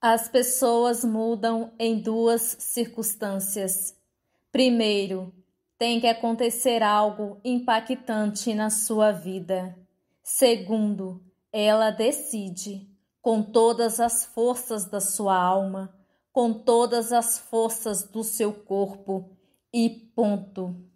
As pessoas mudam em duas circunstâncias. Primeiro, tem que acontecer algo impactante na sua vida. Segundo, ela decide, com todas as forças da sua alma, com todas as forças do seu corpo, e ponto.